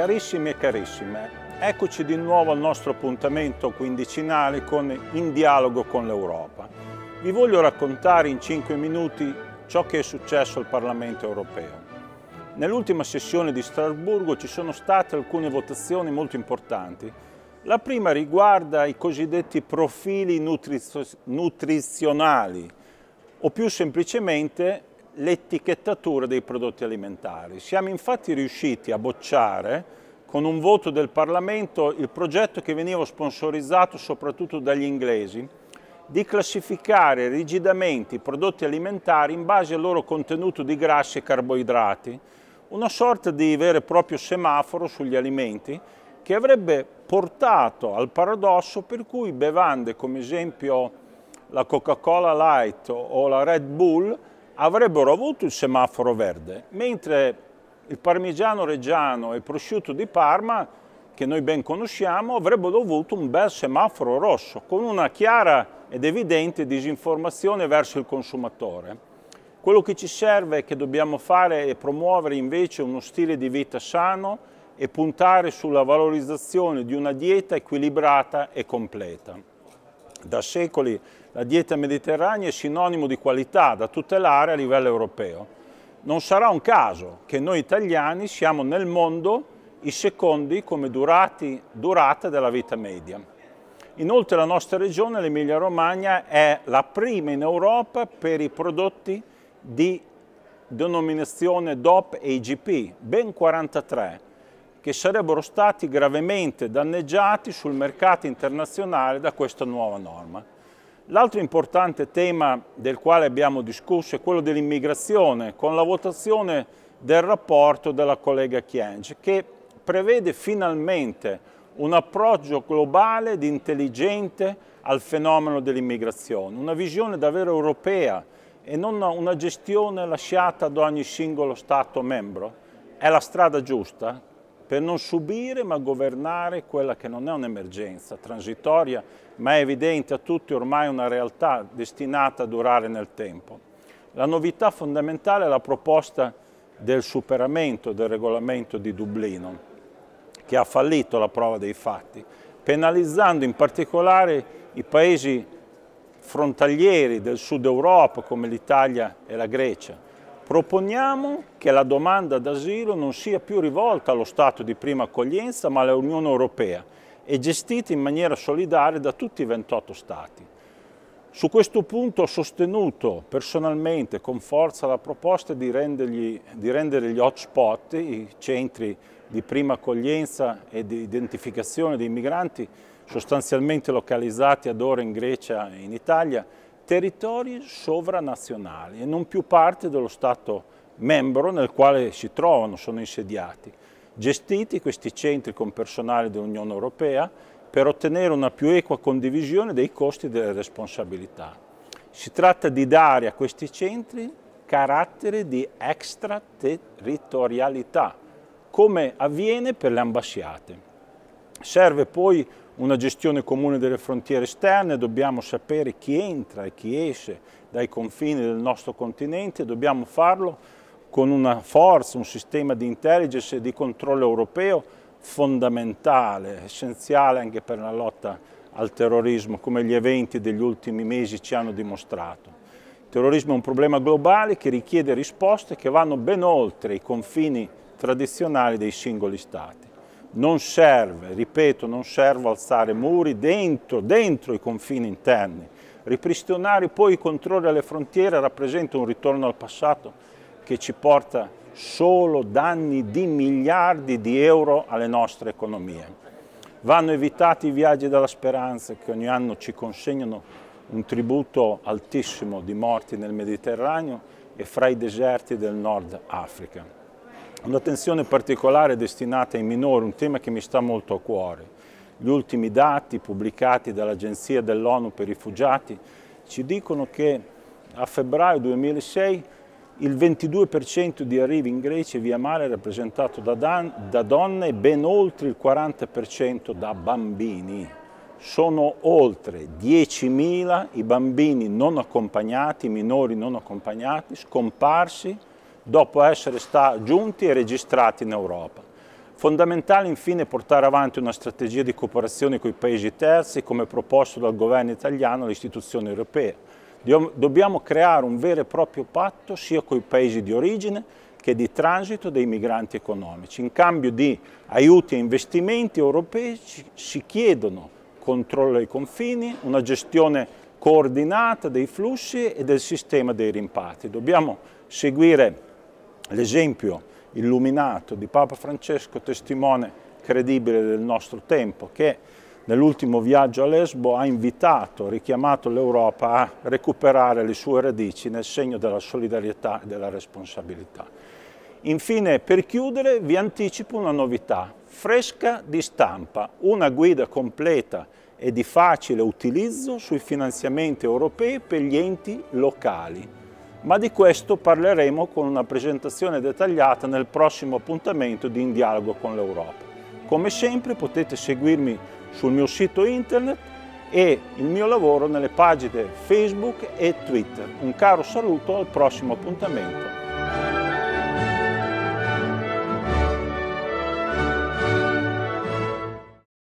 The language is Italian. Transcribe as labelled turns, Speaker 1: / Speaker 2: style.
Speaker 1: Carissimi e carissime, eccoci di nuovo al nostro appuntamento quindicinale con In dialogo con l'Europa. Vi voglio raccontare in cinque minuti ciò che è successo al Parlamento europeo. Nell'ultima sessione di Strasburgo ci sono state alcune votazioni molto importanti. La prima riguarda i cosiddetti profili nutrizionali o più semplicemente l'etichettatura dei prodotti alimentari. Siamo infatti riusciti a bocciare con un voto del Parlamento il progetto che veniva sponsorizzato soprattutto dagli inglesi di classificare rigidamente i prodotti alimentari in base al loro contenuto di grassi e carboidrati, una sorta di vero e proprio semaforo sugli alimenti che avrebbe portato al paradosso per cui bevande come esempio la Coca-Cola Light o la Red Bull avrebbero avuto il semaforo verde, mentre il parmigiano reggiano e il prosciutto di Parma, che noi ben conosciamo, avrebbero avuto un bel semaforo rosso, con una chiara ed evidente disinformazione verso il consumatore. Quello che ci serve e che dobbiamo fare è promuovere invece uno stile di vita sano e puntare sulla valorizzazione di una dieta equilibrata e completa. Da secoli la dieta mediterranea è sinonimo di qualità da tutelare a livello europeo. Non sarà un caso che noi italiani siamo nel mondo i secondi come durati, durata della vita media. Inoltre la nostra regione, l'Emilia Romagna, è la prima in Europa per i prodotti di denominazione DOP e IGP, ben 43 che sarebbero stati gravemente danneggiati sul mercato internazionale da questa nuova norma. L'altro importante tema del quale abbiamo discusso è quello dell'immigrazione, con la votazione del rapporto della collega Chienge, che prevede finalmente un approccio globale ed intelligente al fenomeno dell'immigrazione, una visione davvero europea e non una gestione lasciata ad ogni singolo Stato membro. È la strada giusta? per non subire ma governare quella che non è un'emergenza transitoria, ma è evidente a tutti ormai una realtà destinata a durare nel tempo. La novità fondamentale è la proposta del superamento del regolamento di Dublino, che ha fallito la prova dei fatti, penalizzando in particolare i paesi frontalieri del sud Europa come l'Italia e la Grecia, Proponiamo che la domanda d'asilo non sia più rivolta allo Stato di prima accoglienza ma all'Unione Europea e gestita in maniera solidale da tutti i 28 Stati. Su questo punto ho sostenuto personalmente con forza la proposta di, rendergli, di rendere gli hotspot, i centri di prima accoglienza e di identificazione dei migranti, sostanzialmente localizzati ad ora in Grecia e in Italia, territori sovranazionali e non più parte dello Stato membro nel quale si trovano, sono insediati. Gestiti questi centri con personale dell'Unione Europea per ottenere una più equa condivisione dei costi e delle responsabilità. Si tratta di dare a questi centri carattere di extraterritorialità, come avviene per le ambasciate. Serve poi una gestione comune delle frontiere esterne, dobbiamo sapere chi entra e chi esce dai confini del nostro continente, dobbiamo farlo con una forza, un sistema di intelligence e di controllo europeo fondamentale, essenziale anche per la lotta al terrorismo, come gli eventi degli ultimi mesi ci hanno dimostrato. Il terrorismo è un problema globale che richiede risposte che vanno ben oltre i confini tradizionali dei singoli Stati non serve, ripeto, non serve alzare muri dentro, dentro i confini interni. Ripristinare poi i controlli alle frontiere rappresenta un ritorno al passato che ci porta solo danni di miliardi di euro alle nostre economie. Vanno evitati i viaggi della speranza che ogni anno ci consegnano un tributo altissimo di morti nel Mediterraneo e fra i deserti del Nord Africa. Un'attenzione particolare destinata ai minori, un tema che mi sta molto a cuore. Gli ultimi dati pubblicati dall'Agenzia dell'ONU per i rifugiati ci dicono che a febbraio 2006 il 22% di arrivi in Grecia via mare è rappresentato da, dan, da donne e ben oltre il 40% da bambini. Sono oltre 10.000 i bambini non accompagnati, i minori non accompagnati, scomparsi dopo essere giunti e registrati in Europa. Fondamentale infine portare avanti una strategia di cooperazione con i paesi terzi come proposto dal governo italiano alle istituzioni europee. Dobbiamo creare un vero e proprio patto sia con i paesi di origine che di transito dei migranti economici. In cambio di aiuti e investimenti europei si chiedono controllo ai confini, una gestione coordinata dei flussi e del sistema dei rimpatri. Dobbiamo seguire l'esempio illuminato di Papa Francesco, testimone credibile del nostro tempo, che nell'ultimo viaggio a Lesbo ha invitato, richiamato l'Europa a recuperare le sue radici nel segno della solidarietà e della responsabilità. Infine, per chiudere, vi anticipo una novità fresca di stampa, una guida completa e di facile utilizzo sui finanziamenti europei per gli enti locali ma di questo parleremo con una presentazione dettagliata nel prossimo appuntamento di In Dialogo con l'Europa. Come sempre potete seguirmi sul mio sito internet e il mio lavoro nelle pagine Facebook e Twitter. Un caro saluto al prossimo appuntamento.